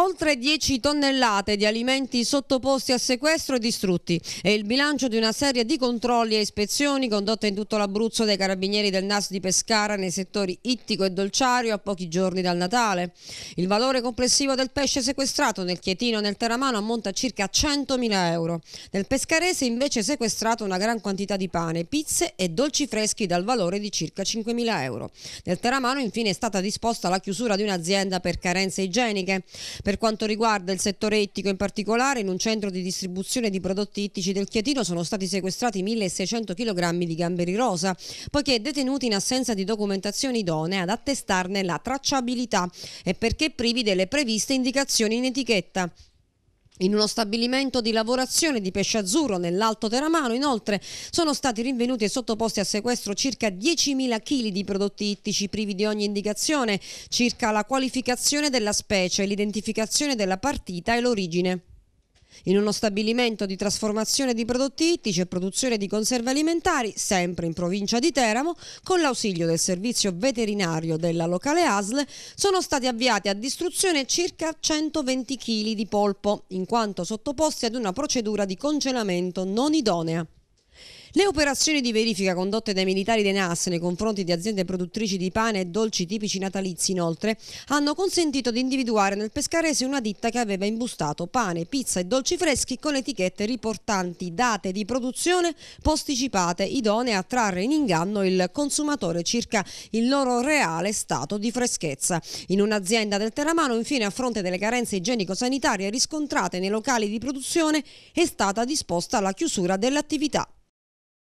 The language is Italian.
Oltre 10 tonnellate di alimenti sottoposti a sequestro e distrutti è il bilancio di una serie di controlli e ispezioni condotte in tutto l'Abruzzo dai carabinieri del NAS di Pescara nei settori ittico e dolciario a pochi giorni dal Natale. Il valore complessivo del pesce sequestrato nel Chietino e nel Teramano ammonta a circa 100.000 euro. Nel Pescarese invece è sequestrata una gran quantità di pane, pizze e dolci freschi dal valore di circa 5.000 euro. Nel Teramano infine è stata disposta la chiusura di un'azienda per carenze igieniche. Per quanto riguarda il settore ittico in particolare, in un centro di distribuzione di prodotti ittici del Chiatino sono stati sequestrati 1.600 kg di gamberi rosa, poiché detenuti in assenza di documentazione idonea ad attestarne la tracciabilità e perché privi delle previste indicazioni in etichetta. In uno stabilimento di lavorazione di pesce azzurro nell'Alto Teramano, inoltre, sono stati rinvenuti e sottoposti a sequestro circa 10.000 kg di prodotti ittici privi di ogni indicazione circa la qualificazione della specie, l'identificazione della partita e l'origine in uno stabilimento di trasformazione di prodotti ittici e produzione di conserve alimentari, sempre in provincia di Teramo, con l'ausilio del servizio veterinario della locale ASL, sono stati avviati a distruzione circa 120 kg di polpo, in quanto sottoposti ad una procedura di congelamento non idonea. Le operazioni di verifica condotte dai militari dei NAS nei confronti di aziende produttrici di pane e dolci tipici natalizi inoltre hanno consentito di individuare nel Pescarese una ditta che aveva imbustato pane, pizza e dolci freschi con etichette riportanti date di produzione posticipate idonee a trarre in inganno il consumatore circa il loro reale stato di freschezza. In un'azienda del Terramano infine a fronte delle carenze igienico-sanitarie riscontrate nei locali di produzione è stata disposta la chiusura dell'attività.